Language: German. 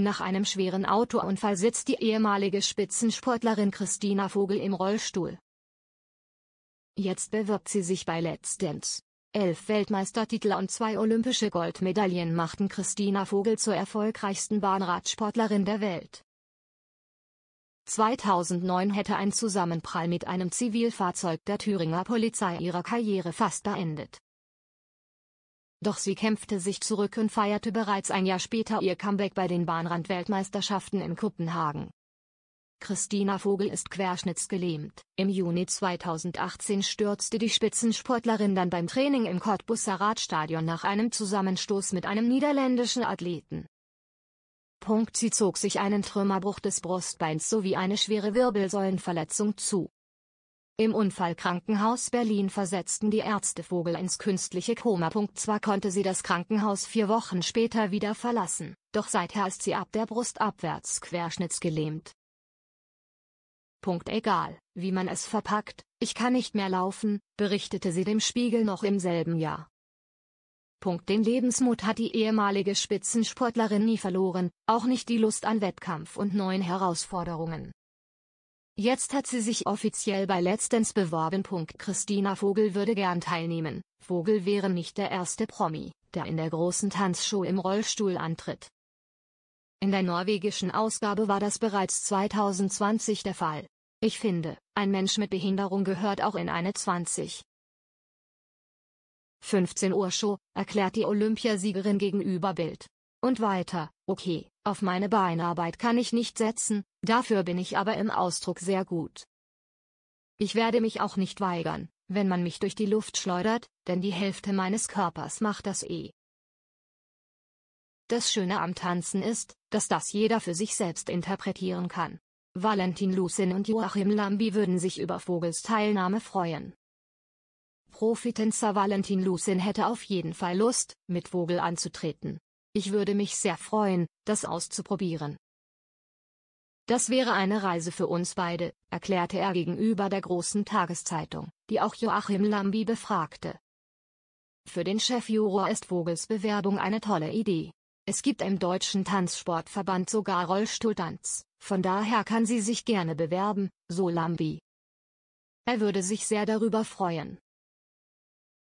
Nach einem schweren Autounfall sitzt die ehemalige Spitzensportlerin Christina Vogel im Rollstuhl. Jetzt bewirbt sie sich bei Let's Dance. Elf Weltmeistertitel und zwei olympische Goldmedaillen machten Christina Vogel zur erfolgreichsten Bahnradsportlerin der Welt. 2009 hätte ein Zusammenprall mit einem Zivilfahrzeug der Thüringer Polizei ihre Karriere fast beendet. Doch sie kämpfte sich zurück und feierte bereits ein Jahr später ihr Comeback bei den Bahnrand-Weltmeisterschaften in Kopenhagen. Christina Vogel ist querschnittsgelähmt. Im Juni 2018 stürzte die Spitzensportlerin dann beim Training im Cottbusser Radstadion nach einem Zusammenstoß mit einem niederländischen Athleten. Punkt sie zog sich einen Trümmerbruch des Brustbeins sowie eine schwere Wirbelsäulenverletzung zu. Im Unfallkrankenhaus Berlin versetzten die Ärzte Vogel ins künstliche Koma. Zwar konnte sie das Krankenhaus vier Wochen später wieder verlassen, doch seither ist sie ab der Brust abwärts querschnittsgelähmt. Punkt egal, wie man es verpackt, ich kann nicht mehr laufen, berichtete sie dem Spiegel noch im selben Jahr. Punkt den Lebensmut hat die ehemalige Spitzensportlerin nie verloren, auch nicht die Lust an Wettkampf und neuen Herausforderungen. Jetzt hat sie sich offiziell bei Let's Dance beworben. Christina Vogel würde gern teilnehmen. Vogel wäre nicht der erste Promi, der in der großen Tanzshow im Rollstuhl antritt. In der norwegischen Ausgabe war das bereits 2020 der Fall. Ich finde, ein Mensch mit Behinderung gehört auch in eine 20. 15 Uhr Show, erklärt die Olympiasiegerin gegenüber Bild. Und weiter, okay, auf meine Beinarbeit kann ich nicht setzen, Dafür bin ich aber im Ausdruck sehr gut. Ich werde mich auch nicht weigern, wenn man mich durch die Luft schleudert, denn die Hälfte meines Körpers macht das eh. Das Schöne am Tanzen ist, dass das jeder für sich selbst interpretieren kann. Valentin Lucin und Joachim Lambi würden sich über Vogels Teilnahme freuen. Profitänzer Valentin Lucin hätte auf jeden Fall Lust, mit Vogel anzutreten. Ich würde mich sehr freuen, das auszuprobieren. Das wäre eine Reise für uns beide, erklärte er gegenüber der großen Tageszeitung, die auch Joachim Lambi befragte. Für den Chefjuror ist Vogels Bewerbung eine tolle Idee. Es gibt im deutschen Tanzsportverband sogar Rollstuhltanz, von daher kann sie sich gerne bewerben, so Lambi. Er würde sich sehr darüber freuen,